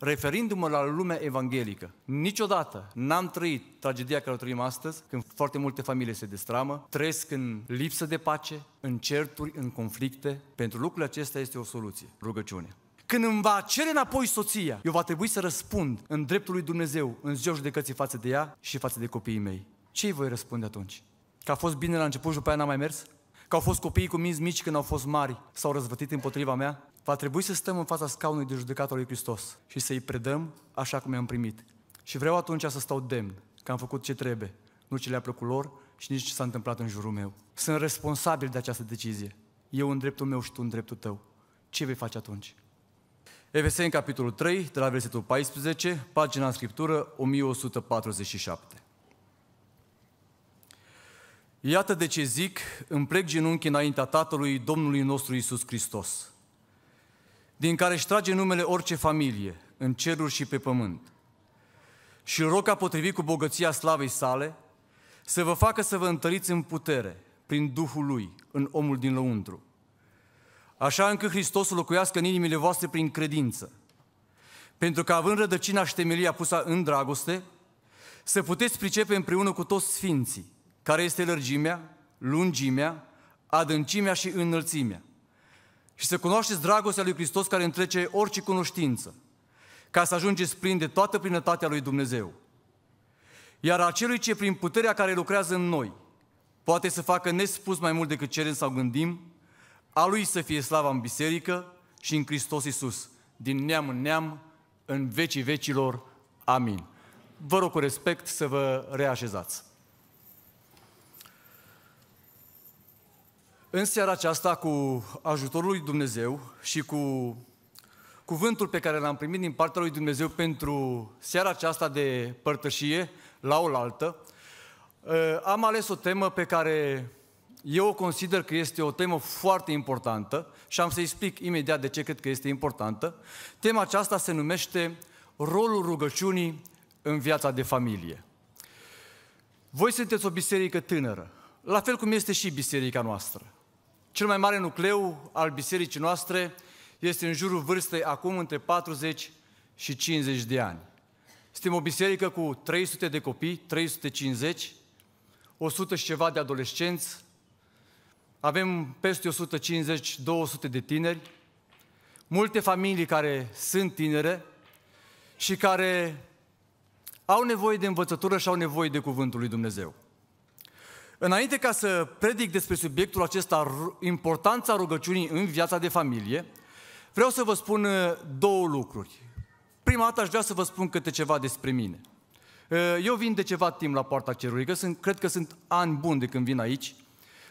referindu-mă la lumea evanghelică. Niciodată n-am trăit tragedia care o trăim astăzi, când foarte multe familii se destramă, trăiesc în lipsă de pace, în certuri, în conflicte. Pentru lucrurile acesta este o soluție, rugăciune. Când îmi va cere înapoi soția, eu va trebui să răspund în dreptul lui Dumnezeu, în ziua judecății față de ea și față de copiii mei. Ce voi răspunde atunci? Că a fost bine la început și după aia n-a mai mers? Că au fost copiii cu minți mici când au fost mari, s-au răzvătit împotriva mea? Va trebui să stăm în fața scaunului de judecată al lui Hristos și să-i predăm așa cum i-am primit. Și vreau atunci să stau demn, că am făcut ce trebuie, nu ce le-a plăcut lor și nici ce s-a întâmplat în jurul meu. Sunt responsabil de această decizie. Eu în dreptul meu și tu în dreptul tău. Ce vei face atunci? Efeseni, capitolul 3, de la versetul 14, pagina în Scriptură, 1147. Iată de ce zic, îmi plec genunchi înaintea Tatălui, Domnului nostru Isus Hristos, din care își trage numele orice familie, în ceruri și pe pământ. Și rog ca potrivit cu bogăția slavei sale, să vă facă să vă întăriți în putere, prin Duhul Lui, în omul din lăuntru. Așa încât Hristos să locuiască în inimile voastre prin credință. Pentru că având rădăcina și temelia pusă în dragoste, să puteți pricepe împreună cu toți sfinții, care este lărgimea, lungimea, adâncimea și înălțimea și să cunoașteți dragostea lui Hristos care întrece orice cunoștință, ca să ajungeți plin de toată plinătatea lui Dumnezeu. Iar acelui ce prin puterea care lucrează în noi poate să facă nespus mai mult decât cerem sau gândim, a lui să fie slava în biserică și în Hristos Iisus, din neam în neam, în vecii vecilor. Amin. Vă rog cu respect să vă reașezați. În seara aceasta, cu ajutorul lui Dumnezeu și cu cuvântul pe care l-am primit din partea lui Dumnezeu pentru seara aceasta de părtășie la oaltă, ă, am ales o temă pe care eu o consider că este o temă foarte importantă și am să explic imediat de ce cred că este importantă. Tema aceasta se numește Rolul rugăciunii în viața de familie. Voi sunteți o biserică tânără, la fel cum este și biserica noastră. Cel mai mare nucleu al bisericii noastre este în jurul vârstei acum între 40 și 50 de ani. Suntem o biserică cu 300 de copii, 350, 100 și ceva de adolescenți, avem peste 150-200 de tineri, multe familii care sunt tinere și care au nevoie de învățătură și au nevoie de Cuvântul lui Dumnezeu. Înainte ca să predic despre subiectul acesta, importanța rugăciunii în viața de familie, vreau să vă spun uh, două lucruri. Prima dată aș vrea să vă spun câte ceva despre mine. Uh, eu vin de ceva timp la Poarta Cerului, că sunt, cred că sunt ani buni de când vin aici.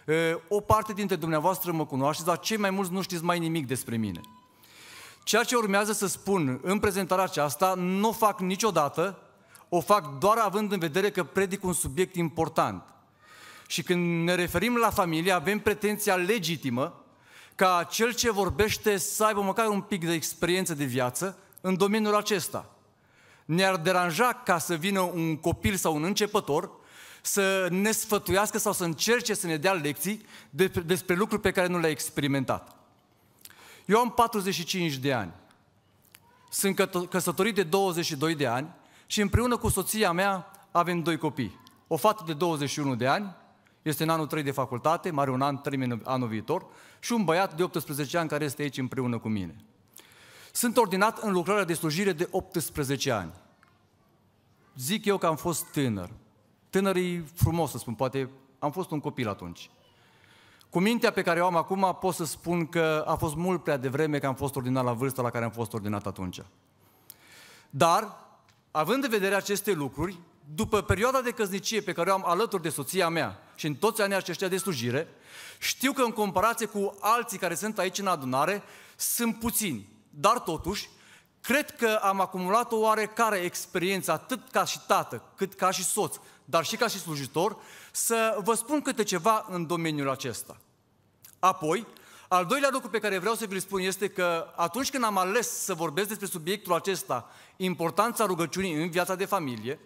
Uh, o parte dintre dumneavoastră mă cunoașteți, dar cei mai mulți nu știți mai nimic despre mine. Ceea ce urmează să spun în prezentarea aceasta, nu o fac niciodată, o fac doar având în vedere că predic un subiect important – și când ne referim la familie, avem pretenția legitimă ca cel ce vorbește să aibă măcar un pic de experiență de viață în domeniul acesta. Ne-ar deranja ca să vină un copil sau un începător să ne sfătuiască sau să încerce să ne dea lecții despre lucruri pe care nu le-a experimentat. Eu am 45 de ani. Sunt căsătorit de 22 de ani și împreună cu soția mea avem doi copii. O fată de 21 de ani este în anul 3 de facultate, mare un an, termin anul viitor, și un băiat de 18 ani care este aici împreună cu mine. Sunt ordinat în lucrarea de slujire de 18 ani. Zic eu că am fost tânăr. Tânăr e frumos să spun, poate am fost un copil atunci. Cu mintea pe care o am acum pot să spun că a fost mult prea devreme că am fost ordinat la vârsta la care am fost ordinat atunci. Dar, având în vedere aceste lucruri, după perioada de căznicie pe care o am alături de soția mea, și în toți anii aceștia de slujire, știu că în comparație cu alții care sunt aici în adunare, sunt puțini. Dar totuși, cred că am acumulat o oarecare experiență, atât ca și tată, cât ca și soț, dar și ca și slujitor, să vă spun câte ceva în domeniul acesta. Apoi, al doilea lucru pe care vreau să vi-l spun este că atunci când am ales să vorbesc despre subiectul acesta, importanța rugăciunii în viața de familie,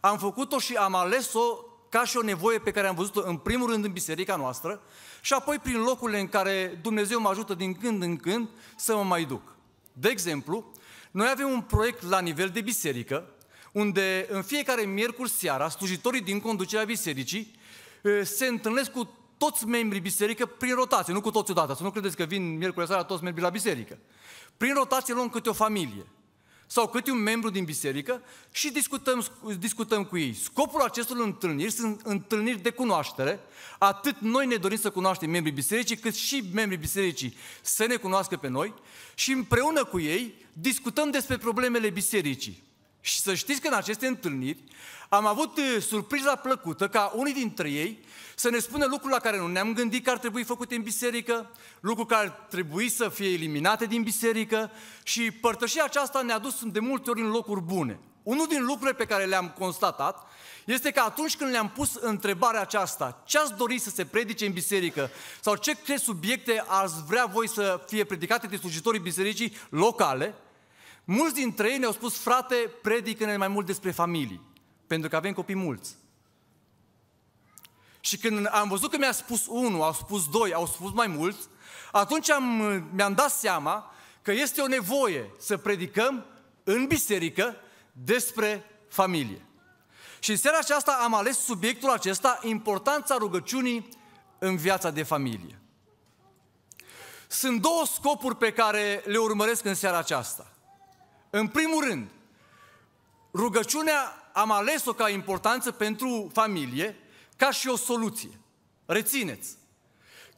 am făcut-o și am ales-o ca și o nevoie pe care am văzut-o în primul rând în biserica noastră și apoi prin locurile în care Dumnezeu mă ajută din când în când să mă mai duc. De exemplu, noi avem un proiect la nivel de biserică, unde în fiecare miercuri seara slujitorii din conducerea bisericii se întâlnesc cu toți membrii biserică prin rotație, nu cu toți odată, să nu credeți că vin miercuri seara toți membrii la biserică. Prin rotație luăm câte o familie sau câte un membru din biserică și discutăm, discutăm cu ei. Scopul acestor întâlniri sunt întâlniri de cunoaștere. Atât noi ne dorim să cunoaștem membrii bisericii, cât și membrii bisericii să ne cunoască pe noi și împreună cu ei discutăm despre problemele bisericii. Și să știți că în aceste întâlniri am avut eh, surpriza plăcută ca unii dintre ei să ne spună lucruri la care nu ne-am gândit că ar trebui făcute în biserică, lucruri care ar trebui să fie eliminate din biserică și părtășia aceasta ne-a dus de multe ori în locuri bune. Unul din lucrurile pe care le-am constatat este că atunci când le-am pus întrebarea aceasta, ce ați dori să se predice în biserică sau ce subiecte ați vrea voi să fie predicate de slujitorii bisericii locale, Mulți dintre ei ne-au spus, frate, predică-ne mai mult despre familii, pentru că avem copii mulți. Și când am văzut că mi-a spus unul, au spus doi, au spus mai mulți, atunci am, mi-am dat seama că este o nevoie să predicăm în biserică despre familie. Și în seara aceasta am ales subiectul acesta, importanța rugăciunii în viața de familie. Sunt două scopuri pe care le urmăresc în seara aceasta. În primul rând, rugăciunea am ales-o ca importanță pentru familie, ca și o soluție. Rețineți!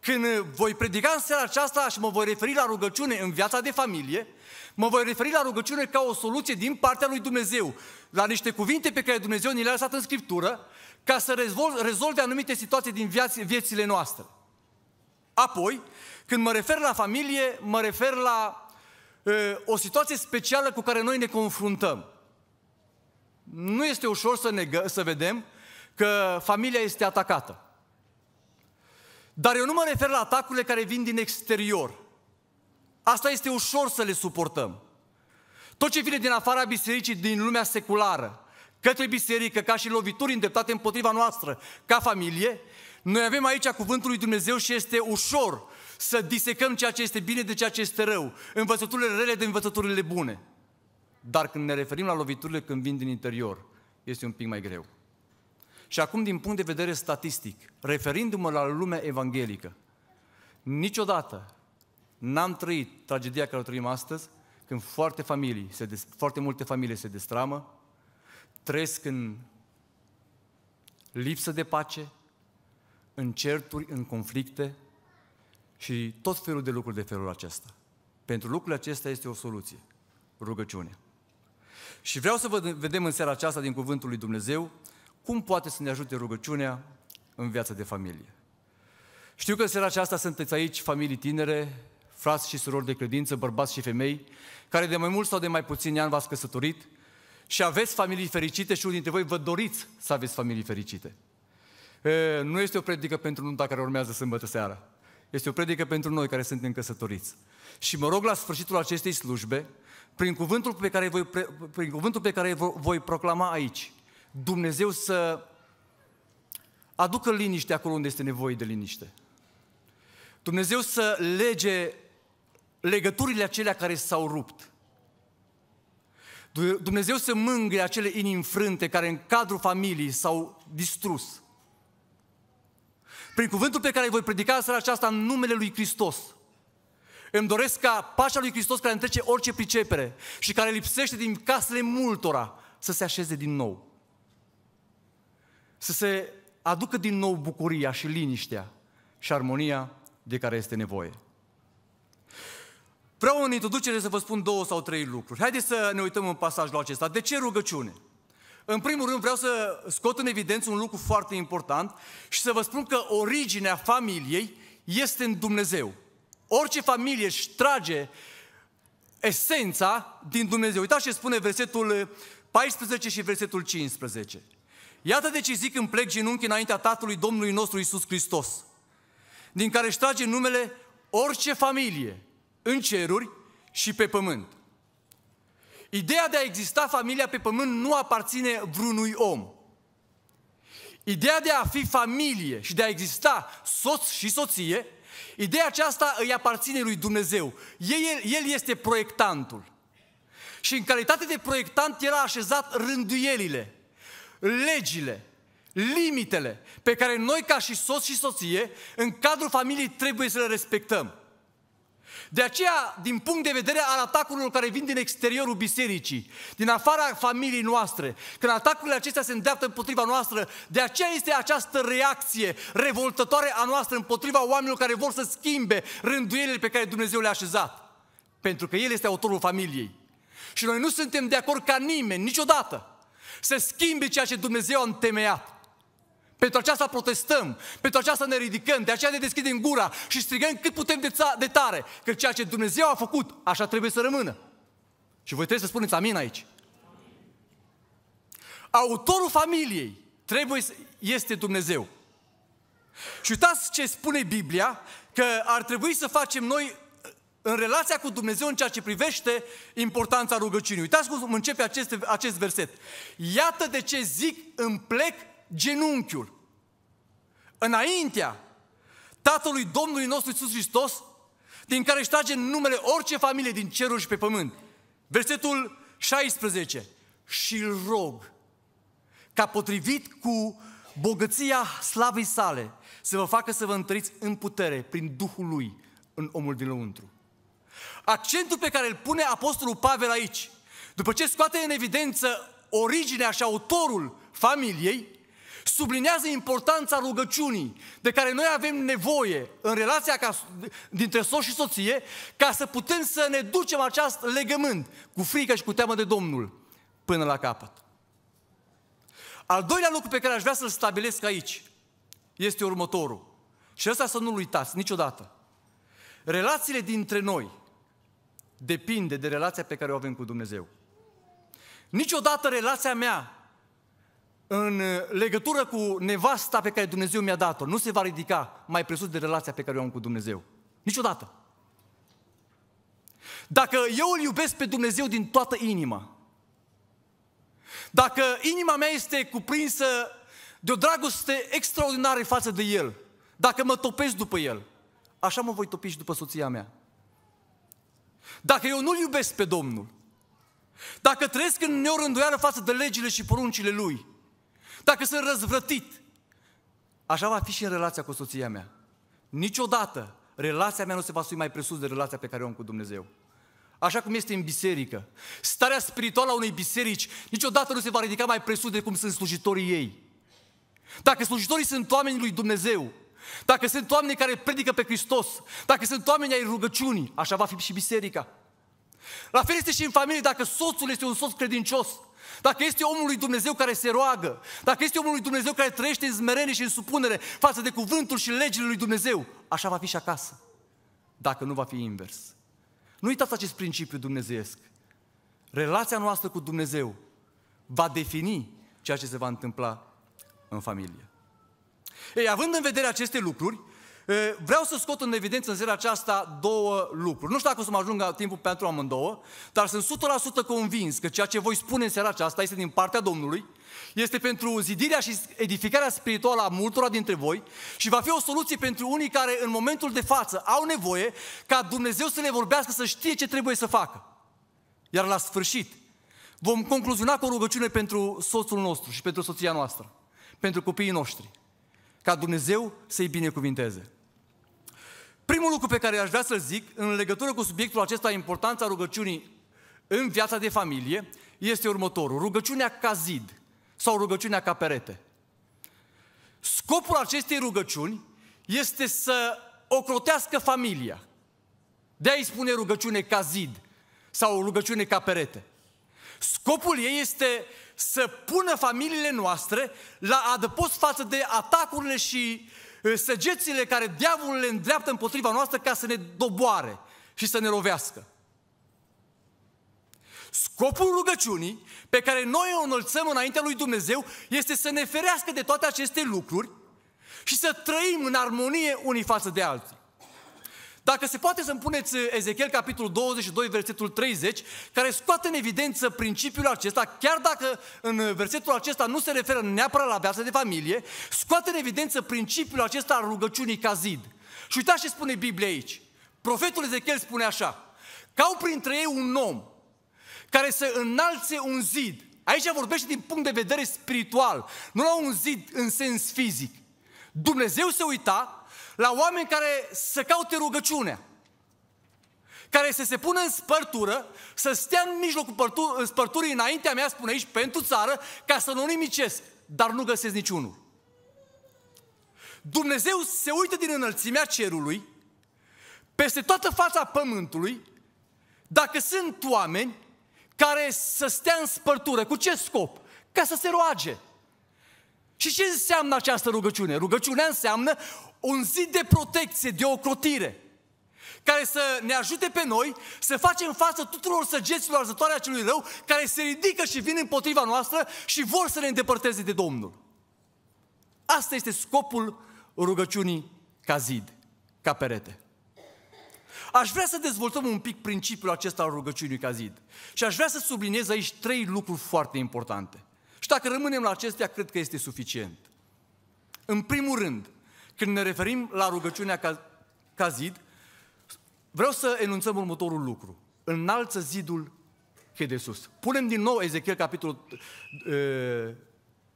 Când voi predica în seara aceasta și mă voi referi la rugăciune în viața de familie, mă voi referi la rugăciune ca o soluție din partea lui Dumnezeu, la niște cuvinte pe care Dumnezeu ni le-a lăsat în Scriptură, ca să rezolve, anumite situații din viaț- viețile noastre. Apoi, când mă refer la familie, mă refer la o situație specială cu care noi ne confruntăm. Nu este ușor să, ne, să vedem că familia este atacată. Dar eu nu mă refer la atacurile care vin din exterior. Asta este ușor să le suportăm. Tot ce vine din afara bisericii, din lumea seculară, către biserică, ca și lovituri îndreptate împotriva noastră, ca familie, noi avem aici cuvântul lui Dumnezeu și este ușor să disecăm ceea ce este bine de ceea ce este rău, învățăturile rele de învățăturile bune. Dar când ne referim la loviturile când vin din interior, este un pic mai greu. Și acum, din punct de vedere statistic, referindu-mă la lumea evanghelică, niciodată n-am trăit tragedia care o trăim astăzi, când foarte, familii se des, foarte multe familii se destramă, trăiesc în lipsă de pace, în certuri, în conflicte, și tot felul de lucruri de felul acesta. Pentru lucrurile acestea este o soluție, rugăciune. Și vreau să vă vedem în seara aceasta din Cuvântul lui Dumnezeu cum poate să ne ajute rugăciunea în viața de familie. Știu că în seara aceasta sunteți aici familii tinere, frați și surori de credință, bărbați și femei, care de mai mult sau de mai puțini ani v-ați căsătorit și aveți familii fericite și unii dintre voi vă doriți să aveți familii fericite. E, nu este o predică pentru nunta care urmează sâmbătă seara. Este o predică pentru noi care suntem căsătoriți. Și mă rog la sfârșitul acestei slujbe, prin cuvântul pe care voi, prin cuvântul pe care voi proclama aici, Dumnezeu să aducă liniște acolo unde este nevoie de liniște. Dumnezeu să lege legăturile acelea care s-au rupt. Dumnezeu să mângâie acele inimi frânte care în cadrul familiei s-au distrus prin cuvântul pe care îl voi predica în seara aceasta în numele lui Hristos. Îmi doresc ca pașa lui Hristos care întrece orice pricepere și care lipsește din casele multora să se așeze din nou. Să se aducă din nou bucuria și liniștea și armonia de care este nevoie. Vreau în introducere să vă spun două sau trei lucruri. Haideți să ne uităm în pasajul acesta. De ce rugăciune? În primul rând vreau să scot în evidență un lucru foarte important și să vă spun că originea familiei este în Dumnezeu. Orice familie își trage esența din Dumnezeu. Uitați ce spune versetul 14 și versetul 15. Iată de ce zic îmi plec genunchi înaintea Tatălui Domnului nostru Isus Hristos, din care își trage numele orice familie în ceruri și pe pământ. Ideea de a exista familia pe pământ nu aparține vreunui om. Ideea de a fi familie și de a exista soț și soție, ideea aceasta îi aparține lui Dumnezeu. El, el este proiectantul. Și în calitate de proiectant, el a așezat rânduielile, legile, limitele pe care noi ca și soț și soție, în cadrul familiei, trebuie să le respectăm. De aceea, din punct de vedere al atacurilor care vin din exteriorul bisericii, din afara familiei noastre, când atacurile acestea se îndeaptă împotriva noastră, de aceea este această reacție revoltătoare a noastră împotriva oamenilor care vor să schimbe rânduielile pe care Dumnezeu le-a așezat. Pentru că El este autorul familiei. Și noi nu suntem de acord ca nimeni, niciodată, să schimbe ceea ce Dumnezeu a întemeiat. Pentru aceasta protestăm, pentru aceasta ne ridicăm, de aceea ne deschidem gura și strigăm cât putem de, de tare, că ceea ce Dumnezeu a făcut, așa trebuie să rămână. Și voi trebuie să spuneți amin aici. Autorul familiei trebuie să, este Dumnezeu. Și uitați ce spune Biblia, că ar trebui să facem noi în relația cu Dumnezeu în ceea ce privește importanța rugăciunii. Uitați cum începe acest, acest verset. Iată de ce zic, îmi plec genunchiul înaintea Tatălui Domnului nostru Iisus Hristos, din care își trage numele orice familie din cerul și pe pământ. Versetul 16. Și îl rog ca potrivit cu bogăția slavei sale să vă facă să vă întăriți în putere prin Duhul Lui în omul din lăuntru. Accentul pe care îl pune Apostolul Pavel aici, după ce scoate în evidență originea și autorul familiei, Sublinează importanța rugăciunii de care noi avem nevoie în relația ca, dintre soț și soție ca să putem să ne ducem acest legământ cu frică și cu teamă de Domnul până la capăt. Al doilea lucru pe care aș vrea să-l stabilesc aici este următorul. Și asta să nu-l uitați niciodată. Relațiile dintre noi depinde de relația pe care o avem cu Dumnezeu. Niciodată relația mea în uh, legătură cu nevasta pe care Dumnezeu mi-a dat-o, nu se va ridica mai presus de relația pe care o am cu Dumnezeu. Niciodată. Dacă eu îl iubesc pe Dumnezeu din toată inima, dacă inima mea este cuprinsă de o dragoste extraordinară față de El, dacă mă topesc după El, așa mă voi topi și după soția mea. Dacă eu nu-L iubesc pe Domnul, dacă trăiesc în neorânduială față de legile și poruncile Lui, dacă sunt răzvrătit, așa va fi și în relația cu soția mea. Niciodată relația mea nu se va sui mai presus de relația pe care o am cu Dumnezeu. Așa cum este în biserică. Starea spirituală a unei biserici niciodată nu se va ridica mai presus de cum sunt slujitorii ei. Dacă slujitorii sunt oamenii lui Dumnezeu, dacă sunt oameni care predică pe Hristos, dacă sunt oameni ai rugăciunii, așa va fi și biserica. La fel este și în familie, dacă soțul este un soț credincios, dacă este omul lui Dumnezeu care se roagă, dacă este omul lui Dumnezeu care trăiește în smerenie și în supunere față de cuvântul și legile lui Dumnezeu, așa va fi și acasă. Dacă nu va fi invers. Nu uitați acest principiu dumnezeiesc. Relația noastră cu Dumnezeu va defini ceea ce se va întâmpla în familie. Ei, având în vedere aceste lucruri, Vreau să scot în evidență în seara aceasta două lucruri. Nu știu dacă o să mă ajungă timpul pentru amândouă, dar sunt 100% convins că ceea ce voi spune în seara aceasta este din partea Domnului, este pentru zidirea și edificarea spirituală a multora dintre voi și va fi o soluție pentru unii care în momentul de față au nevoie ca Dumnezeu să le vorbească să știe ce trebuie să facă. Iar la sfârșit vom concluziona cu o rugăciune pentru soțul nostru și pentru soția noastră, pentru copiii noștri, ca Dumnezeu să-i binecuvinteze. Primul lucru pe care aș vrea să-l zic în legătură cu subiectul acesta, importanța rugăciunii în viața de familie, este următorul. Rugăciunea ca zid sau rugăciunea ca perete. Scopul acestei rugăciuni este să ocrotească familia. De aici spune rugăciune ca zid sau rugăciune ca perete. Scopul ei este să pună familiile noastre la adăpost față de atacurile și săgețile care diavolul le îndreaptă împotriva noastră ca să ne doboare și să ne rovească. Scopul rugăciunii pe care noi o înălțăm înaintea lui Dumnezeu este să ne ferească de toate aceste lucruri și să trăim în armonie unii față de alții. Dacă se poate să-mi puneți uh, Ezechiel capitolul 22, versetul 30, care scoate în evidență principiul acesta, chiar dacă în uh, versetul acesta nu se referă neapărat la viața de familie, scoate în evidență principiul acesta al rugăciunii ca zid. Și uitați ce spune Biblia aici. Profetul Ezechiel spune așa, Cau printre ei un om care să înalțe un zid. Aici vorbește din punct de vedere spiritual, nu la un zid în sens fizic. Dumnezeu se uita la oameni care să caute rugăciunea, care să se pună în spărtură, să stea în mijlocul părtu- spărturii înaintea mea, spune aici, pentru țară, ca să nu nimicesc, dar nu găsesc niciunul. Dumnezeu se uită din înălțimea cerului, peste toată fața pământului, dacă sunt oameni care să stea în spărtură. Cu ce scop? Ca să se roage. Și ce înseamnă această rugăciune? Rugăciunea înseamnă un zid de protecție, de ocrotire, care să ne ajute pe noi să facem față tuturor săgeților arzătoare a celui rău, care se ridică și vin împotriva noastră și vor să ne îndepărteze de Domnul. Asta este scopul rugăciunii ca zid, ca perete. Aș vrea să dezvoltăm un pic principiul acesta al rugăciunii ca zid. Și aș vrea să subliniez aici trei lucruri foarte importante. Și dacă rămânem la acestea, cred că este suficient. În primul rând, când ne referim la rugăciunea ca zid, vreau să enunțăm următorul lucru. Înalță zidul că de sus. Punem din nou Ezechiel capitolul e,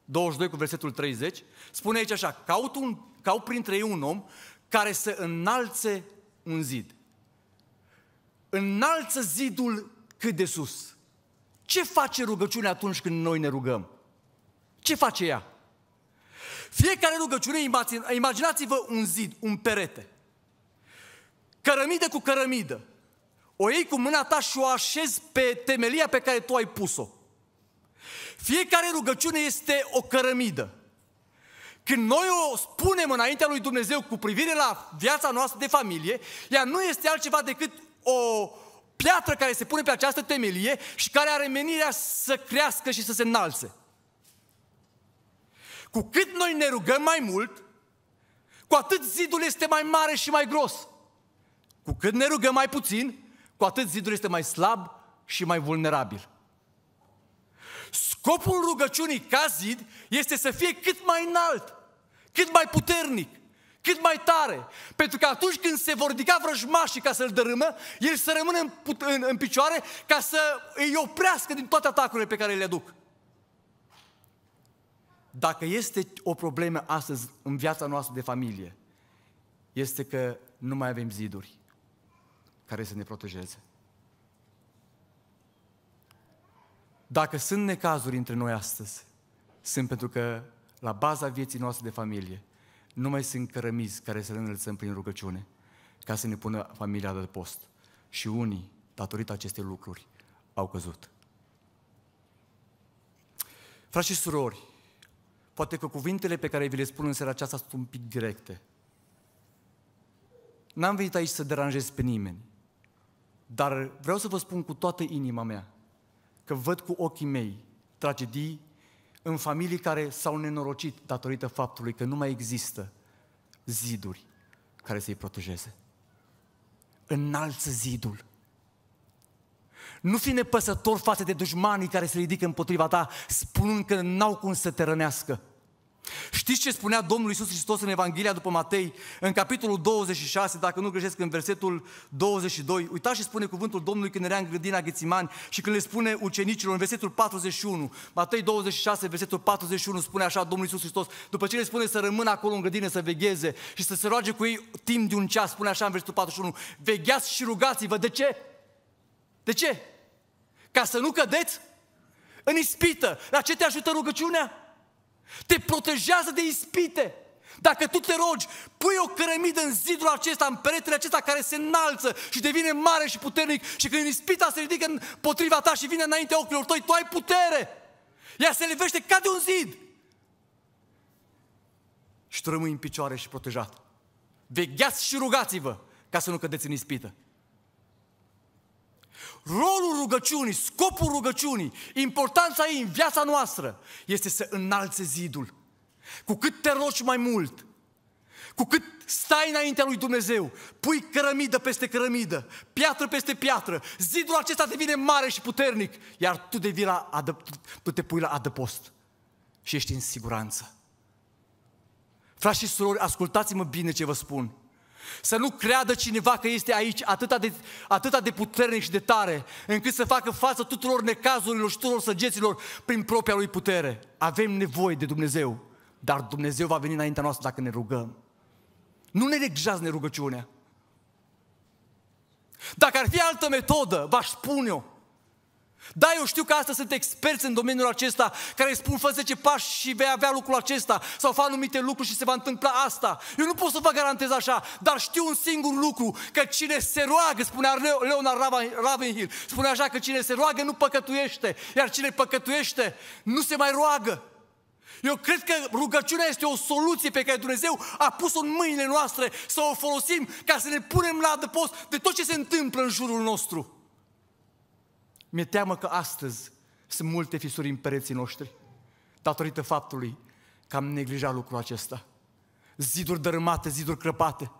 22 cu versetul 30. Spune aici așa, caut, un, caut printre ei un om care să înalțe un zid. Înalță zidul cât de sus. Ce face rugăciunea atunci când noi ne rugăm? Ce face ea? Fiecare rugăciune, imaginați-vă un zid, un perete. Cărămidă cu cărămidă. O iei cu mâna ta și o așezi pe temelia pe care tu ai pus-o. Fiecare rugăciune este o cărămidă. Când noi o spunem înaintea lui Dumnezeu cu privire la viața noastră de familie, ea nu este altceva decât o piatră care se pune pe această temelie și care are menirea să crească și să se înalțe. Cu cât noi ne rugăm mai mult, cu atât zidul este mai mare și mai gros. Cu cât ne rugăm mai puțin, cu atât zidul este mai slab și mai vulnerabil. Scopul rugăciunii ca zid este să fie cât mai înalt, cât mai puternic, cât mai tare. Pentru că atunci când se vor ridica vrăjmașii ca să-l dărâmă, el să rămână în, în, în picioare ca să îi oprească din toate atacurile pe care le aduc. Dacă este o problemă astăzi în viața noastră de familie, este că nu mai avem ziduri care să ne protejeze. Dacă sunt necazuri între noi astăzi, sunt pentru că la baza vieții noastre de familie nu mai sunt cărămizi care să le înălțăm prin rugăciune ca să ne pună familia de post. Și unii, datorită acestei lucruri, au căzut. Frați și surori, Poate că cuvintele pe care vi le spun în seara aceasta sunt un pic directe. N-am venit aici să deranjez pe nimeni, dar vreau să vă spun cu toată inima mea că văd cu ochii mei tragedii în familii care s-au nenorocit datorită faptului că nu mai există ziduri care să-i protejeze. Înalță zidul. Nu fi nepăsător față de dușmanii care se ridică împotriva ta, spunând că n-au cum să te rănească. Știți ce spunea Domnul Iisus Hristos în Evanghelia după Matei, în capitolul 26, dacă nu greșesc, în versetul 22? Uitați ce spune cuvântul Domnului când era în grădina Ghețiman și când le spune ucenicilor în versetul 41. Matei 26, versetul 41 spune așa Domnul Iisus Hristos, după ce le spune să rămână acolo în grădină, să vegheze și să se roage cu ei timp de un ceas, spune așa în versetul 41, vegheați și rugați-vă, de ce? De ce? Ca să nu cădeți în ispită. La ce te ajută rugăciunea? Te protejează de ispite. Dacă tu te rogi, pui o cărămidă în zidul acesta, în peretele acesta care se înalță și devine mare și puternic și când ispita se ridică împotriva ta și vine înaintea ochilor tăi, tu ai putere. Ea se levește ca de un zid. Și tu rămâi în picioare și protejat. Vegheați și rugați-vă ca să nu cădeți în ispită rolul rugăciunii, scopul rugăciunii, importanța ei în viața noastră este să înalțe zidul. Cu cât te rogi mai mult, cu cât stai înaintea lui Dumnezeu, pui cărămidă peste cărămidă, piatră peste piatră, zidul acesta devine mare și puternic, iar tu, devii la adăp- tu te pui la adăpost și ești în siguranță. Frați și surori, ascultați-mă bine ce vă spun. Să nu creadă cineva că este aici atâta de, atâta de puternic și de tare, încât să facă față tuturor necazurilor și tuturor săgeților prin propria lui putere. Avem nevoie de Dumnezeu, dar Dumnezeu va veni înaintea noastră dacă ne rugăm. Nu ne neglijați nerugăciunea. Dacă ar fi altă metodă, v-aș spune-o, da, eu știu că astăzi sunt experți în domeniul acesta care îi spun fă 10 pași și vei avea lucrul acesta sau fă anumite lucruri și se va întâmpla asta. Eu nu pot să vă garantez așa, dar știu un singur lucru, că cine se roagă, spunea Leonard Ravenhill, spune așa că cine se roagă nu păcătuiește, iar cine păcătuiește nu se mai roagă. Eu cred că rugăciunea este o soluție pe care Dumnezeu a pus-o în mâinile noastre să o folosim ca să ne punem la adăpost de tot ce se întâmplă în jurul nostru. Mi-e teamă că astăzi sunt multe fisuri în pereții noștri, datorită faptului că am neglijat lucrul acesta. Ziduri dărâmate, ziduri crăpate.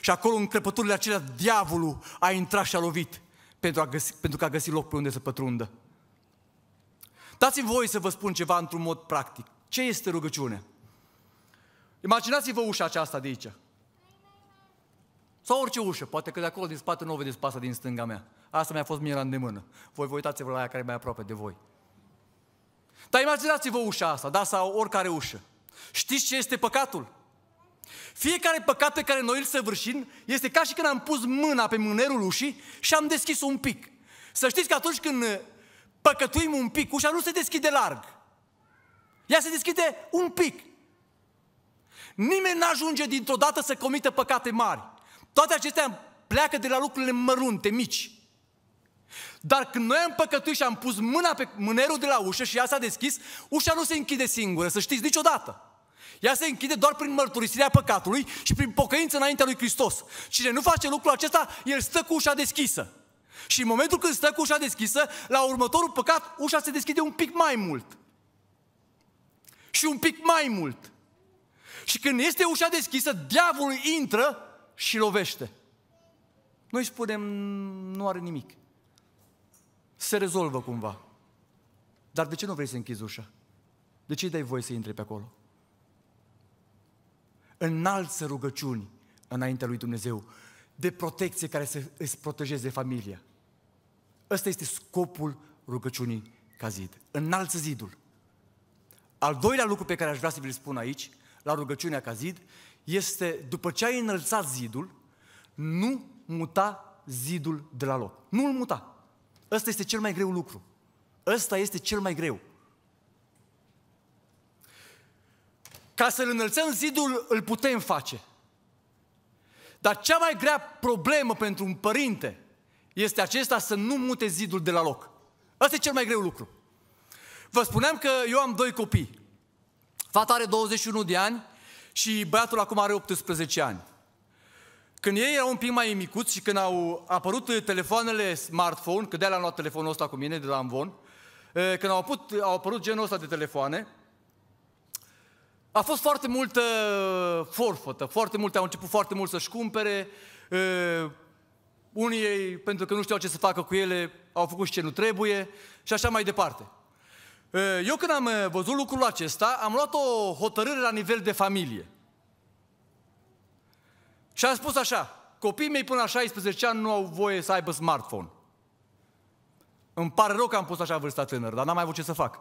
Și acolo în crăpăturile acelea, diavolul a intrat și a lovit pentru, a găsi, pentru că a găsit loc pe unde să pătrundă. Dați-mi voi să vă spun ceva într-un mod practic. Ce este rugăciune? Imaginați-vă ușa aceasta de aici. Sau orice ușă, poate că de acolo din spate nu o vedeți pasă din stânga mea. Asta mi-a fost mie la îndemână. Voi vă uitați-vă la aia care e mai aproape de voi. Dar imaginați-vă ușa asta, da, sau oricare ușă. Știți ce este păcatul? Fiecare păcat pe care noi îl săvârșim este ca și când am pus mâna pe mânerul ușii și am deschis un pic. Să știți că atunci când uh, păcătuim un pic, ușa nu se deschide larg. Ea se deschide un pic. Nimeni nu ajunge dintr-o dată să comită păcate mari. Toate acestea pleacă de la lucrurile mărunte, mici. Dar când noi am păcătuit și am pus mâna pe mânerul de la ușă și ea s-a deschis, ușa nu se închide singură, să știți, niciodată. Ea se închide doar prin mărturisirea păcatului și prin pocăință înaintea lui Hristos. Cine nu face lucrul acesta, el stă cu ușa deschisă. Și în momentul când stă cu ușa deschisă, la următorul păcat, ușa se deschide un pic mai mult. Și un pic mai mult. Și când este ușa deschisă, diavolul intră și lovește. Noi spunem, nu are nimic. Se rezolvă cumva. Dar de ce nu vrei să închizi ușa? De ce îi dai voie să intri pe acolo? Înalță rugăciuni înaintea lui Dumnezeu de protecție care să îți protejeze familia. Ăsta este scopul rugăciunii ca zid. Înalță zidul. Al doilea lucru pe care aș vrea să vi-l spun aici, la rugăciunea ca zid, este, după ce ai înălțat zidul, nu muta zidul de la loc. Nu-l muta. Ăsta este cel mai greu lucru. Ăsta este cel mai greu. Ca să-l înălțăm zidul, îl putem face. Dar cea mai grea problemă pentru un părinte este acesta să nu mute zidul de la loc. Asta e cel mai greu lucru. Vă spuneam că eu am doi copii. Fata are 21 de ani și băiatul acum are 18 ani. Când ei erau un pic mai micuți și când au apărut telefoanele smartphone, că de-aia am luat telefonul ăsta cu mine de la Amvon, când au apărut, au apărut genul ăsta de telefoane, a fost foarte multă forfătă, foarte multe, au început foarte mult să-și cumpere, unii, pentru că nu știau ce să facă cu ele, au făcut și ce nu trebuie și așa mai departe. Eu când am văzut lucrul acesta, am luat o hotărâre la nivel de familie. Și am spus așa, copiii mei până la 16 ani nu au voie să aibă smartphone. Îmi pare rău că am pus așa vârsta tânără, dar n-am mai avut ce să fac.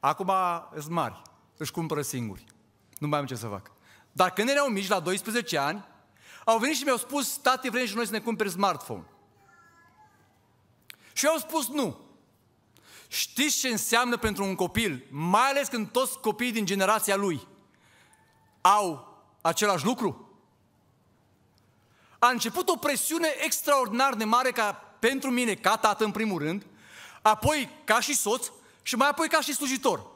Acum sunt mari, își cumpără singuri. Nu mai am ce să fac. Dar când erau mici, la 12 ani, au venit și mi-au spus, tati, vrem și noi să ne cumperi smartphone. Și eu am spus nu. Știți ce înseamnă pentru un copil, mai ales când toți copiii din generația lui au același lucru? A început o presiune extraordinar de mare ca pentru mine, ca tată în primul rând, apoi ca și soț și mai apoi ca și slujitor.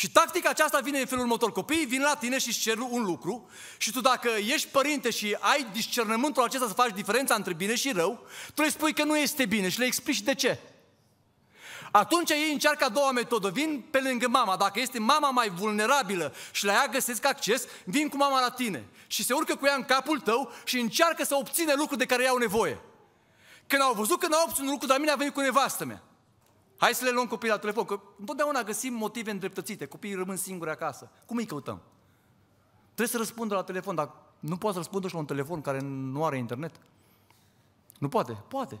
Și tactica aceasta vine în felul următor. Copiii vin la tine și îți cer un lucru și tu dacă ești părinte și ai discernământul acesta să faci diferența între bine și rău, tu le spui că nu este bine și le explici de ce. Atunci ei încearcă a doua metodă, vin pe lângă mama, dacă este mama mai vulnerabilă și la ea găsesc acces, vin cu mama la tine și se urcă cu ea în capul tău și încearcă să obține lucruri de care iau au nevoie. Când au văzut că n-au obținut lucruri, dar mine a venit cu nevastă mea. Hai să le luăm copiii la telefon, că întotdeauna găsim motive îndreptățite. Copiii rămân singuri acasă. Cum îi căutăm? Trebuie să răspundă la telefon, dar nu poate să răspundă și la un telefon care nu are internet. Nu poate? Poate.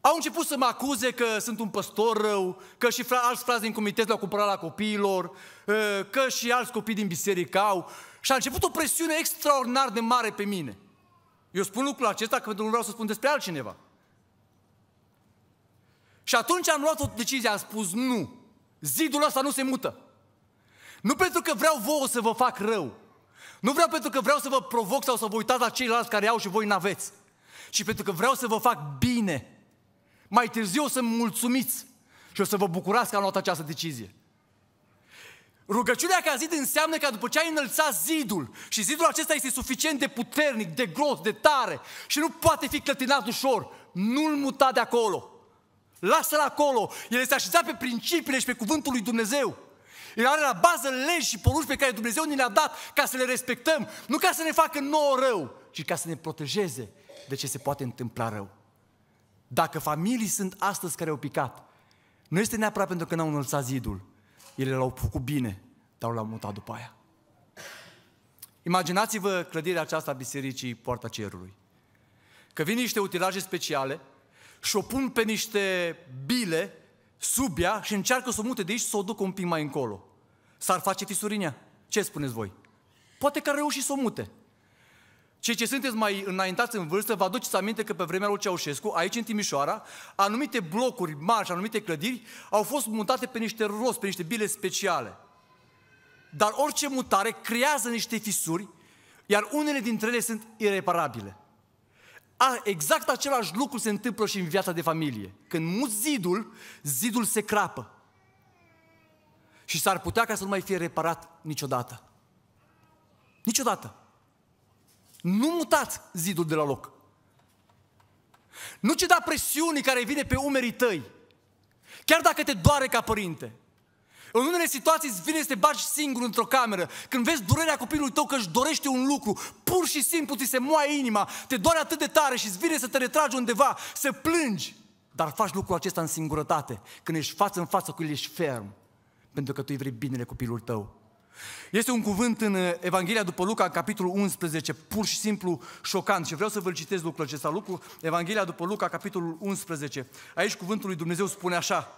Au început să mă acuze că sunt un păstor rău, că și fra- alți frați din comitet le-au cumpărat la copiilor, ă, că și alți copii din biserică au. Și a început o presiune extraordinar de mare pe mine. Eu spun lucrul acesta că nu vreau să spun despre altcineva. Și atunci am luat o decizie, am spus nu, zidul ăsta nu se mută. Nu pentru că vreau vouă să vă fac rău, nu vreau pentru că vreau să vă provoc sau să vă uitați la ceilalți care au și voi n-aveți, ci pentru că vreau să vă fac bine. Mai târziu o să mulțumiți și o să vă bucurați că am luat această decizie. Rugăciunea ca zid înseamnă că după ce ai înălțat zidul și zidul acesta este suficient de puternic, de gros, de tare și nu poate fi clătinat ușor, nu-l muta de acolo. Lasă-l acolo. El este așezat pe principiile și pe cuvântul lui Dumnezeu. El are la bază legi și porunci pe care Dumnezeu ni le-a dat ca să le respectăm. Nu ca să ne facă nouă rău, ci ca să ne protejeze de ce se poate întâmpla rău. Dacă familii sunt astăzi care au picat, nu este neapărat pentru că n-au înălțat zidul. Ele l-au făcut bine, dar l-au mutat după aia. Imaginați-vă clădirea aceasta a Bisericii Poarta Cerului. Că vin niște utilaje speciale, și o pun pe niște bile sub ea și încearcă să o mute de aici să o ducă un pic mai încolo. S-ar face fisurinea? Ce spuneți voi? Poate că ar reuși să o mute. Cei ce sunteți mai înaintați în vârstă, vă aduceți aminte că pe vremea lui Ceaușescu, aici în Timișoara, anumite blocuri mari și anumite clădiri au fost mutate pe niște rost, pe niște bile speciale. Dar orice mutare creează niște fisuri, iar unele dintre ele sunt ireparabile. A, exact același lucru se întâmplă și în viața de familie. Când muți zidul, zidul se crapă. Și s-ar putea ca să nu mai fie reparat niciodată. Niciodată. Nu mutați zidul de la loc. Nu ceda presiunii care vine pe umerii tăi. Chiar dacă te doare ca părinte. În unele situații îți vine să te bagi singur într-o cameră. Când vezi durerea copilului tău că își dorește un lucru, pur și simplu ți se moaie inima, te doare atât de tare și îți vine să te retragi undeva, să plângi. Dar faci lucrul acesta în singurătate. Când ești față în față cu el, ești ferm. Pentru că tu îi vrei binele copilul tău. Este un cuvânt în uh, Evanghelia după Luca, în capitolul 11, pur și simplu șocant. Și vreau să vă citesc lucrul acesta. Lucru, Evanghelia după Luca, capitolul 11. Aici cuvântul lui Dumnezeu spune așa.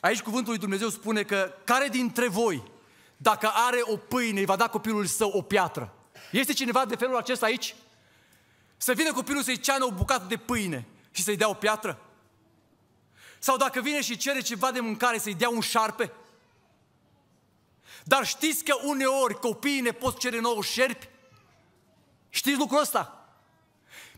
Aici cuvântul lui Dumnezeu spune că care dintre voi, dacă are o pâine, îi va da copilul său o piatră? Este cineva de felul acesta aici? Să vină copilul să-i ceană o bucată de pâine și să-i dea o piatră? Sau dacă vine și cere ceva de mâncare, să-i dea un șarpe? Dar știți că uneori copiii ne pot cere nouă șerpi? Știți lucrul ăsta?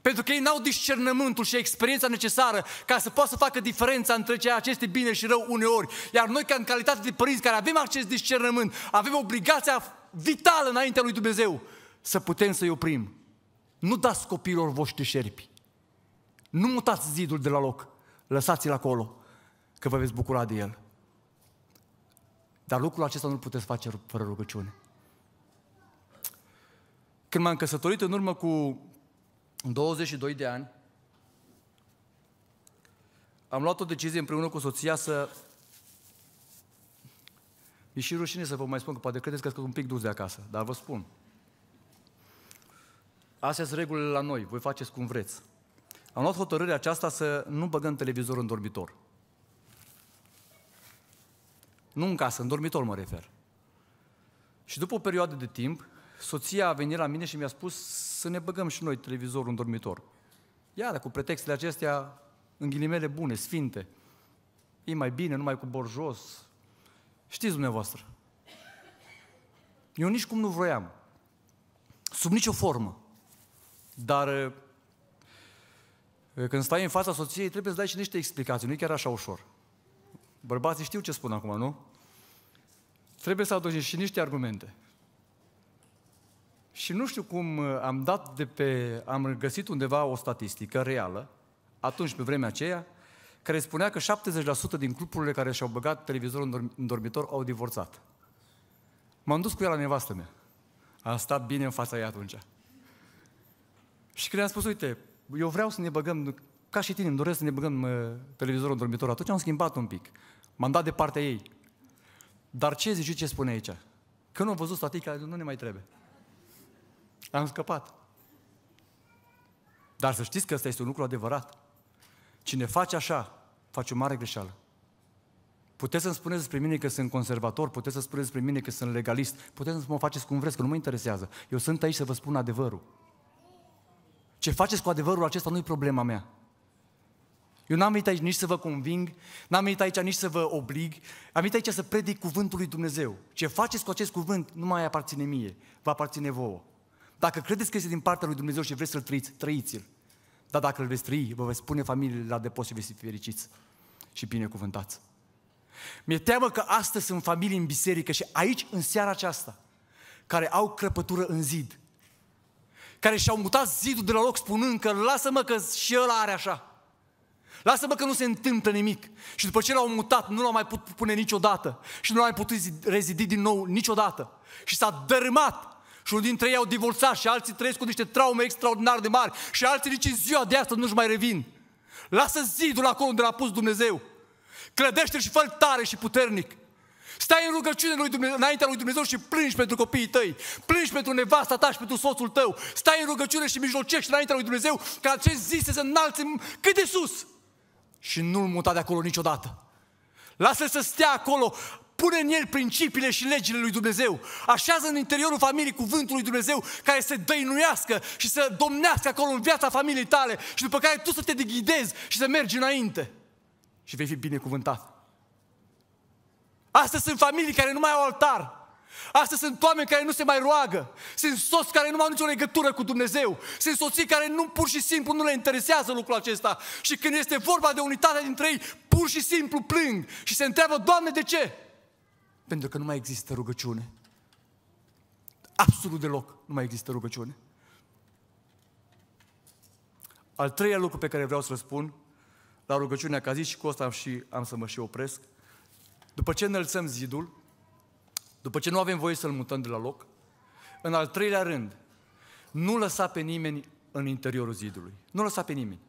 Pentru că ei n-au discernământul și experiența necesară ca să poată să facă diferența între ceea ce este bine și rău uneori. Iar noi, ca în calitate de părinți care avem acest discernământ, avem obligația vitală înaintea lui Dumnezeu să putem să-i oprim. Nu dați copiilor voștri șerpi. Nu mutați zidul de la loc. Lăsați-l acolo, că vă veți bucura de el. Dar lucrul acesta nu-l puteți face fără rugăciune. Când m-am căsătorit în urmă cu în 22 de ani, am luat o decizie împreună cu soția să... E și rușine să vă mai spun, că poate credeți că sunt un pic dus de acasă, dar vă spun. Astea sunt regulile la noi, voi faceți cum vreți. Am luat hotărârea aceasta să nu băgăm televizorul în dormitor. Nu în casă, în dormitor mă refer. Și după o perioadă de timp, soția a venit la mine și mi-a spus să ne băgăm și noi televizorul în dormitor. Iar cu pretextele acestea, în ghilimele bune, sfinte, e mai bine, numai cu borjos. Știți dumneavoastră. Eu nici cum nu vroiam. Sub nicio formă. Dar când stai în fața soției, trebuie să dai și niște explicații. Nu e chiar așa ușor. Bărbații știu ce spun acum, nu? Trebuie să aduci și niște argumente. Și nu știu cum uh, am dat de pe, am găsit undeva o statistică reală, atunci pe vremea aceea, care spunea că 70% din cuplurile care și-au băgat televizorul în dormitor au divorțat. M-am dus cu ea la nevastă mea. a stat bine în fața ei atunci. Și când am spus, uite, eu vreau să ne băgăm, ca și tine îmi doresc să ne băgăm uh, televizorul în dormitor, atunci am schimbat un pic. M-am dat de partea ei. Dar ce zici ce spune aici? Când am văzut statica, nu ne mai trebuie. Am scăpat. Dar să știți că ăsta este un lucru adevărat. Cine face așa, face o mare greșeală. Puteți să-mi spuneți despre mine că sunt conservator, puteți să spuneți despre mine că sunt legalist, puteți să mă faceți cum vreți, că nu mă interesează. Eu sunt aici să vă spun adevărul. Ce faceți cu adevărul acesta nu e problema mea. Eu n-am venit aici nici să vă conving, n-am venit aici nici să vă oblig, am venit aici să predic cuvântul lui Dumnezeu. Ce faceți cu acest cuvânt nu mai aparține mie, vă aparține vouă. Dacă credeți că este din partea lui Dumnezeu și vreți să-l trăiți, trăiți-l. Dar dacă îl veți trăi, vă veți pune familiile la depozit și veți fi fericiți și binecuvântați. Mi-e teamă că astăzi sunt familii în biserică și aici, în seara aceasta, care au crăpătură în zid, care și-au mutat zidul de la loc spunând că lasă-mă că și ăla are așa. Lasă-mă că nu se întâmplă nimic. Și după ce l-au mutat, nu l-au mai putut pune niciodată. Și nu l-au mai putut rezidi din nou niciodată. Și s-a dărâmat și unul dintre ei au divorțat și alții trăiesc cu niște traume extraordinar de mari și alții nici în ziua de astăzi nu-și mai revin. Lasă zidul acolo unde l-a pus Dumnezeu. Clădește și fă tare și puternic. Stai în rugăciune lui Dumnezeu, înaintea lui Dumnezeu și plângi pentru copiii tăi, plângi pentru nevasta ta și pentru soțul tău. Stai în rugăciune și mijlocești înaintea lui Dumnezeu ca acest zi să se înalțe cât de sus. Și nu-l muta de acolo niciodată. Lasă să stea acolo pune în el principiile și legile lui Dumnezeu. Așează în interiorul familiei cuvântul lui Dumnezeu care să dăinuiască și să domnească acolo în viața familiei tale și după care tu să te deghidezi și să mergi înainte. Și vei fi binecuvântat. Astăzi sunt familii care nu mai au altar. Astăzi sunt oameni care nu se mai roagă. Sunt soți care nu au nicio legătură cu Dumnezeu. Sunt soții care nu pur și simplu nu le interesează lucrul acesta. Și când este vorba de unitatea dintre ei, pur și simplu plâng și se întreabă, Doamne, de ce? Pentru că nu mai există rugăciune. Absolut deloc nu mai există rugăciune. Al treilea lucru pe care vreau să-l spun la rugăciunea că a zis și cu asta am, și, am să mă și opresc. După ce înălțăm zidul, după ce nu avem voie să-l mutăm de la loc, în al treilea rând, nu lăsa pe nimeni în interiorul zidului. Nu lăsa pe nimeni.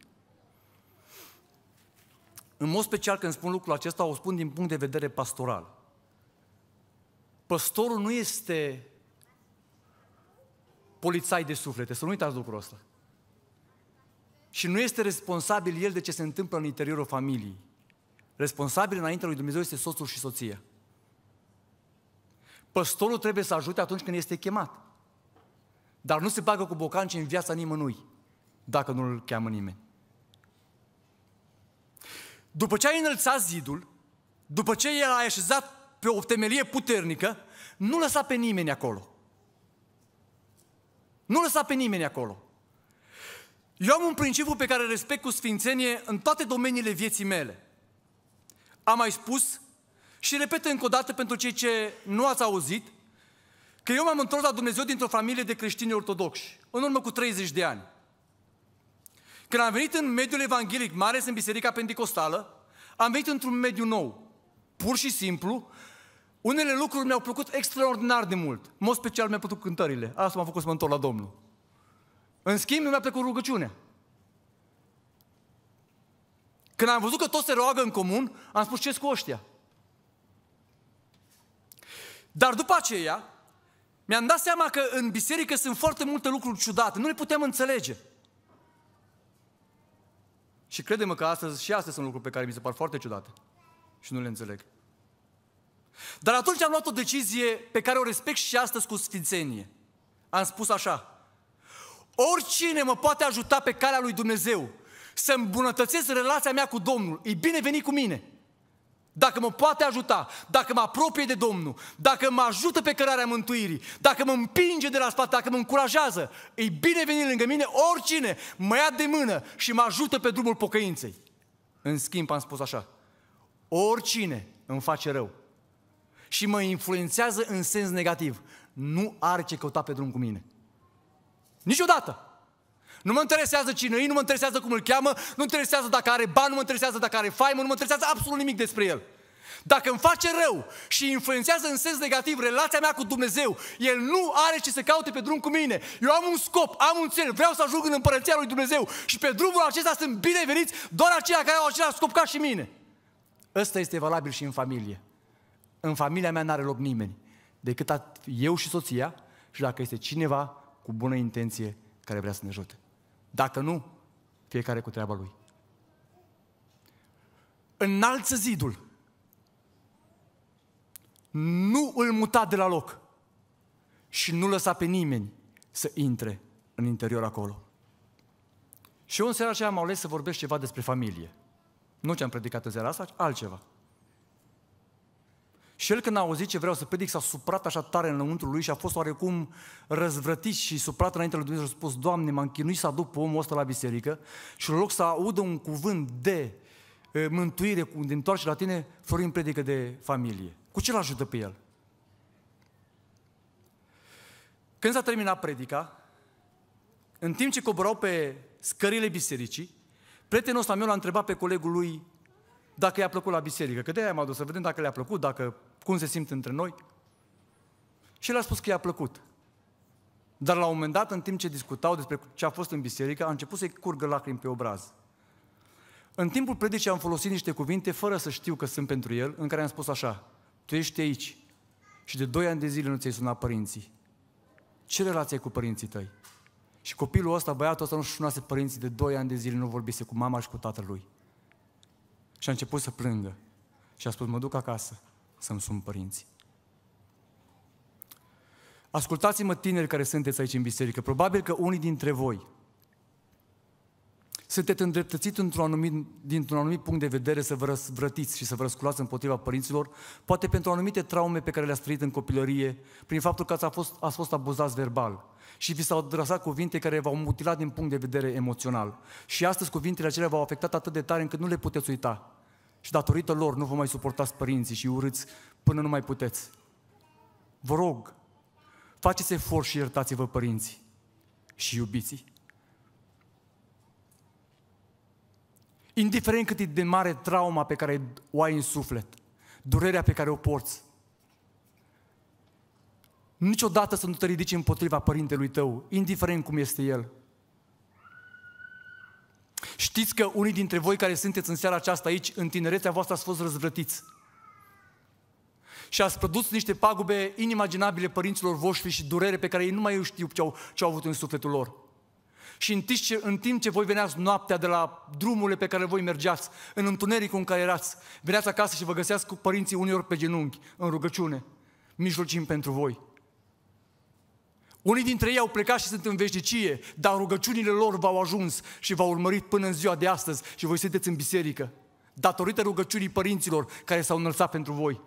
În mod special când spun lucrul acesta, o spun din punct de vedere pastoral. Păstorul nu este polițai de suflete, să nu uitați lucrul ăsta. Și nu este responsabil el de ce se întâmplă în interiorul familiei. Responsabil înaintea lui Dumnezeu este soțul și soția. Păstorul trebuie să ajute atunci când este chemat. Dar nu se bagă cu bocanci în viața nimănui, dacă nu îl cheamă nimeni. După ce ai înălțat zidul, după ce el a așezat pe o temelie puternică, nu lăsa pe nimeni acolo. Nu lăsa pe nimeni acolo. Eu am un principiu pe care respect cu sfințenie în toate domeniile vieții mele. Am mai spus și repet încă o dată pentru cei ce nu ați auzit, că eu m-am întors la Dumnezeu dintr-o familie de creștini ortodoxi, în urmă cu 30 de ani. Când am venit în mediul evanghelic, mare în Biserica Pentecostală, am venit într-un mediu nou. Pur și simplu, unele lucruri mi-au plăcut extraordinar de mult. În mod special mi-au plăcut cântările. Asta m-a făcut să mă întorc la Domnul. În schimb, mi-a plăcut rugăciunea. Când am văzut că toți se roagă în comun, am spus ce cu ăștia. Dar după aceea, mi-am dat seama că în biserică sunt foarte multe lucruri ciudate, nu le putem înțelege. Și credem că astăzi și astea sunt lucruri pe care mi se par foarte ciudate și nu le înțeleg. Dar atunci am luat o decizie pe care o respect și astăzi cu sfințenie. Am spus așa, oricine mă poate ajuta pe calea lui Dumnezeu să îmbunătățesc relația mea cu Domnul, e binevenit cu mine. Dacă mă poate ajuta, dacă mă apropie de Domnul, dacă mă ajută pe cărarea mântuirii, dacă mă împinge de la spate, dacă mă încurajează, e binevenit lângă mine oricine mă ia de mână și mă ajută pe drumul pocăinței. În schimb am spus așa, oricine îmi face rău, și mă influențează în sens negativ. Nu are ce căuta pe drum cu mine. Niciodată! Nu mă interesează cine e, nu mă interesează cum îl cheamă, nu mă interesează dacă are bani, nu mă interesează dacă are faimă, nu mă interesează absolut nimic despre el. Dacă îmi face rău și influențează în sens negativ relația mea cu Dumnezeu, el nu are ce să caute pe drum cu mine. Eu am un scop, am un cel. vreau să ajung în împărăția lui Dumnezeu și pe drumul acesta sunt bineveniți doar aceia care au același scop ca și mine. Ăsta este valabil și în familie. În familia mea n-are loc nimeni, decât eu și soția și dacă este cineva cu bună intenție care vrea să ne ajute. Dacă nu, fiecare cu treaba lui. Înalță zidul. Nu îl muta de la loc. Și nu lăsa pe nimeni să intre în interior acolo. Și eu în seara aceea am ales să vorbesc ceva despre familie. Nu ce am predicat în seara asta, altceva. Și el când a auzit ce vreau să predic, s-a suprat așa tare înăuntru lui și a fost oarecum răzvrătit și suprat înainte lui Dumnezeu și a spus, Doamne, m-am chinuit să aduc pe omul ăsta la biserică și în loc să audă un cuvânt de mântuire, de întoarce la tine, Florin predică de familie. Cu ce l ajută pe el? Când s-a terminat predica, în timp ce coborau pe scările bisericii, prietenul ăsta meu l-a întrebat pe colegul lui dacă i-a plăcut la biserică, că de-aia am adus, să vedem dacă le-a plăcut, dacă cum se simt între noi. Și el a spus că i-a plăcut. Dar la un moment dat, în timp ce discutau despre ce a fost în biserică, a început să-i curgă lacrimi pe obraz. În timpul predicii am folosit niște cuvinte, fără să știu că sunt pentru el, în care am spus așa, tu ești aici și de doi ani de zile nu ți-ai sunat părinții. Ce relație ai cu părinții tăi? Și copilul ăsta, băiatul ăsta, nu sunase părinții de doi ani de zile, nu vorbise cu mama și cu tatălui. Și a început să plângă. Și a spus, mă duc acasă să-mi sun părinții. Ascultați-mă tineri care sunteți aici în biserică, probabil că unii dintre voi sunteți îndreptățiți într-un anumit, dintr-un anumit punct de vedere să vă răsvrătiți și să vă răsculați împotriva părinților, poate pentru anumite traume pe care le-ați trăit în copilărie, prin faptul că ați fost, ați fost abuzați verbal și vi s-au adresat cuvinte care v-au mutilat din punct de vedere emoțional. Și astăzi cuvintele acelea v-au afectat atât de tare încât nu le puteți uita. Și datorită lor nu vă mai suportați părinții și urâți până nu mai puteți. Vă rog, faceți efort și iertați-vă părinții și iubiții. Indiferent cât e de mare trauma pe care o ai în suflet, durerea pe care o porți, niciodată să nu te ridici împotriva părintelui tău, indiferent cum este el. Știți că unii dintre voi care sunteți în seara aceasta aici, în tinerețea voastră ați fost răzvrătiți. Și ați produs niște pagube inimaginabile părinților voștri și durere pe care ei nu mai eu știu ce au, ce au avut în sufletul lor. Și în timp, ce, în timp ce voi veneați noaptea de la drumurile pe care voi mergeați, în întunericul în care erați, veneați acasă și vă găseați cu părinții ori pe genunchi, în rugăciune, mijlocim pentru voi. Unii dintre ei au plecat și sunt în veșnicie, dar rugăciunile lor v-au ajuns și v-au urmărit până în ziua de astăzi și voi sunteți în biserică, datorită rugăciunii părinților care s-au înălțat pentru voi.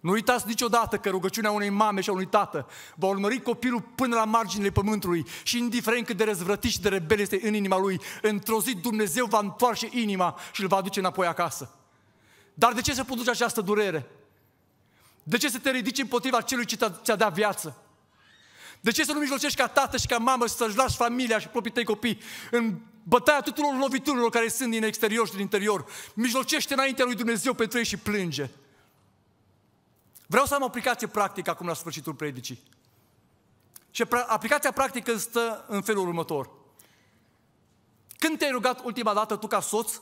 Nu uitați niciodată că rugăciunea unei mame și a unui tată va urmări copilul până la marginile pământului și indiferent cât de răzvrătit și de rebel este în inima lui, într-o zi Dumnezeu va întoarce inima și îl va aduce înapoi acasă. Dar de ce se produce această durere? De ce să te ridici împotriva celui ce ți-a dat viață? De ce să nu mijlocești ca tată și ca mamă și să-și lași familia și proprii tăi copii în bătaia tuturor loviturilor care sunt din exterior și din interior? Mijlocește înaintea lui Dumnezeu pentru ei și plânge. Vreau să am o aplicație practică acum la sfârșitul predicii. Și aplicația practică stă în felul următor. Când te-ai rugat ultima dată tu ca soț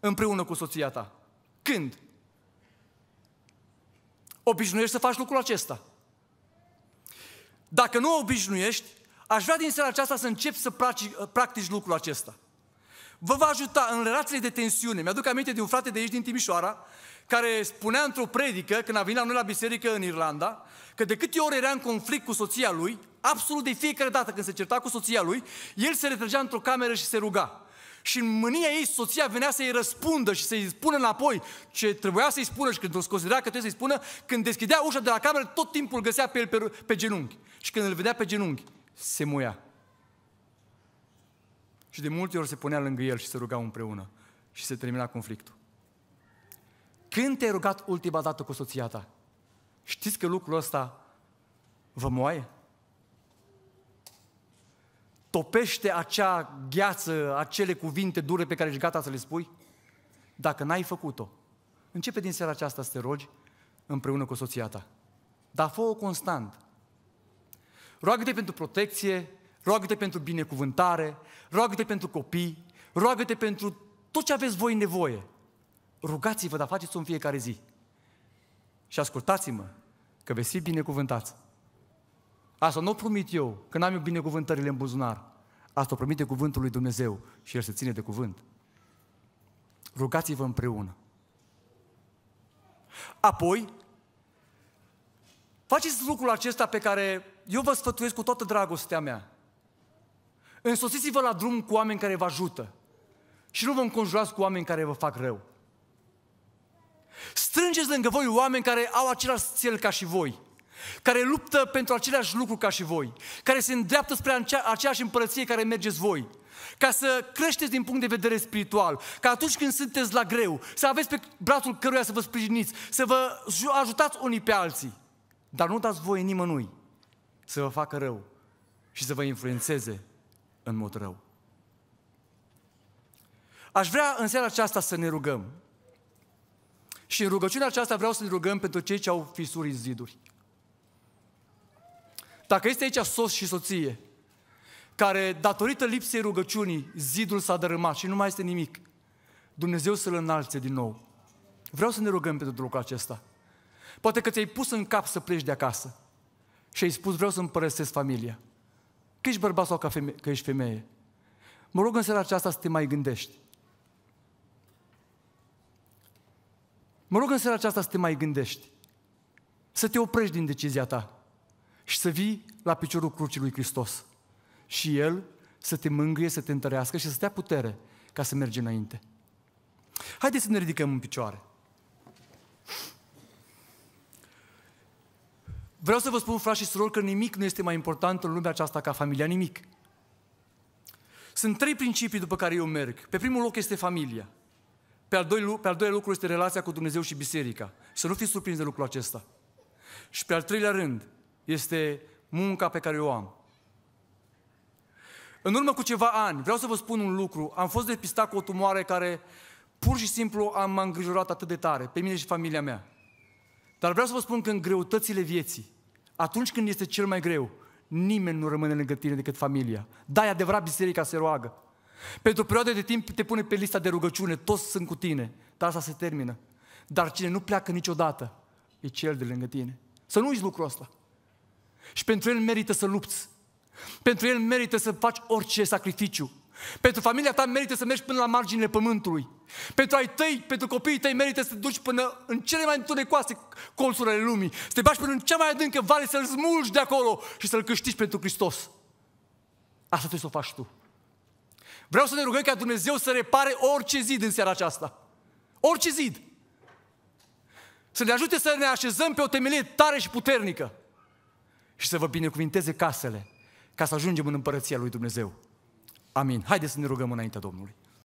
împreună cu soția ta? Când? Obișnuiești să faci lucrul acesta. Dacă nu obișnuiești, aș vrea din seara aceasta să încep să practici, uh, practici lucrul acesta. Vă va ajuta în relațiile de tensiune. Mi-aduc aminte de un frate de aici din Timișoara, care spunea într-o predică, când a venit la noi la biserică în Irlanda, că de câte ori era în conflict cu soția lui, absolut de fiecare dată când se certa cu soția lui, el se retrăgea într-o cameră și se ruga. Și în mânia ei, soția venea să-i răspundă și să-i spună înapoi ce trebuia să-i spună și când o considera că trebuie să-i spună, când deschidea ușa de la cameră, tot timpul îl găsea pe el pe, pe genunchi. Și când îl vedea pe genunchi, se muia. Și de multe ori se punea lângă el și se rugau împreună. Și se termina conflictul. Când te-ai rugat ultima dată cu soția ta? Știți că lucrul ăsta vă moaie? topește acea gheață, acele cuvinte dure pe care ești gata să le spui? Dacă n-ai făcut-o, începe din seara aceasta să te rogi împreună cu soția ta. Dar fă-o constant. Roagă-te pentru protecție, roagă-te pentru binecuvântare, roagă-te pentru copii, roagă-te pentru tot ce aveți voi nevoie. Rugați-vă, dar faceți-o în fiecare zi. Și ascultați-mă, că veți fi binecuvântați. Asta nu o promit eu, că n-am eu binecuvântările în buzunar. Asta o promite cuvântul lui Dumnezeu și El se ține de cuvânt. Rugați-vă împreună. Apoi, faceți lucrul acesta pe care eu vă sfătuiesc cu toată dragostea mea. însosiți vă la drum cu oameni care vă ajută și nu vă înconjurați cu oameni care vă fac rău. Strângeți lângă voi oameni care au același cel ca și voi – care luptă pentru aceleași lucru ca și voi, care se îndreaptă spre aceeași împărăție care mergeți voi, ca să creșteți din punct de vedere spiritual, ca atunci când sunteți la greu, să aveți pe brațul căruia să vă sprijiniți, să vă ajutați unii pe alții, dar nu dați voie nimănui să vă facă rău și să vă influențeze în mod rău. Aș vrea în seara aceasta să ne rugăm. Și în rugăciunea aceasta vreau să ne rugăm pentru cei ce au fisuri în ziduri. Dacă este aici sos și soție, care datorită lipsei rugăciunii, zidul s-a dărâmat și nu mai este nimic, Dumnezeu să-l înalțe din nou. Vreau să ne rugăm pentru lucrul acesta. Poate că ți-ai pus în cap să pleci de acasă și ai spus vreau să-mi părăsesc familia. Că ești bărbat sau că, femeie, că ești femeie. Mă rog în seara aceasta să te mai gândești. Mă rog în seara aceasta să te mai gândești. Să te oprești din decizia ta și să vii la piciorul crucii lui Hristos. Și El să te mângâie, să te întărească și să te dea putere ca să mergi înainte. Haideți să ne ridicăm în picioare. Vreau să vă spun, frați și surori, că nimic nu este mai important în lumea aceasta ca familia, nimic. Sunt trei principii după care eu merg. Pe primul loc este familia. Pe al, doi, pe al doilea lucru este relația cu Dumnezeu și biserica. Să nu fiți surprins de lucrul acesta. Și pe al treilea rând este munca pe care o am. În urmă cu ceva ani, vreau să vă spun un lucru, am fost depistat cu o tumoare care pur și simplu am îngrijorat atât de tare, pe mine și familia mea. Dar vreau să vă spun că în greutățile vieții, atunci când este cel mai greu, nimeni nu rămâne lângă tine decât familia. Da, e adevărat, biserica se roagă. Pentru o perioadă de timp te pune pe lista de rugăciune, toți sunt cu tine, dar asta se termină. Dar cine nu pleacă niciodată, e cel de lângă tine. Să nu uiți lucrul ăsta. Și pentru el merită să lupți. Pentru el merită să faci orice sacrificiu. Pentru familia ta merită să mergi până la marginile pământului. Pentru ai tăi, pentru copiii tăi merită să te duci până în cele mai întunecoase colțuri ale lumii. Să te bași până în cea mai adâncă vale, să-l smulgi de acolo și să-l câștigi pentru Hristos. Asta trebuie să o faci tu. Vreau să ne rugăm ca Dumnezeu să repare orice zid în seara aceasta. Orice zid. Să ne ajute să ne așezăm pe o temelie tare și puternică și să vă binecuvinteze casele ca să ajungem în împărăția lui Dumnezeu. Amin. Haideți să ne rugăm înaintea Domnului.